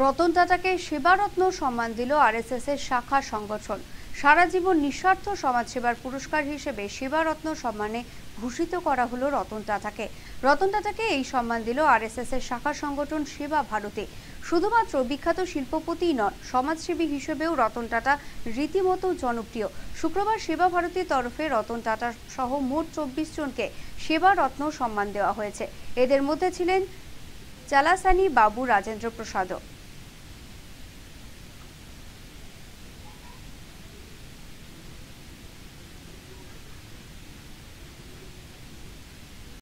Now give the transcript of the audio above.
রতন টাটাকে সেবারত্ন সম্মান দিল আরএসএস এর শাখা সংগঠন সারা জীবন নিঃস্বার্থ সমাজসেবার পুরস্কার হিসেবে সেবারত্ন সম্মানে ভূষিত করা হলো রতন টাটাকে রতন টাটাকে এই সম্মান দিল আরএসএস এর শাখা সংগঠন সেবা ভারতী শুধুমাত্র বিখ্যাত শিল্পপতি নন সমাজসেবী হিসেবেও রতন টাটা রীতিমতো জনপ্রিয় শুক্রবার সেবা ভারতীর তরফে রতন টাটা সহ মোট চব্বিশ জনকে সেবা রত্ন সম্মান দেওয়া হয়েছে এদের মধ্যে ছিলেন চালাসানি বাবু রাজেন্দ্র প্রসাদও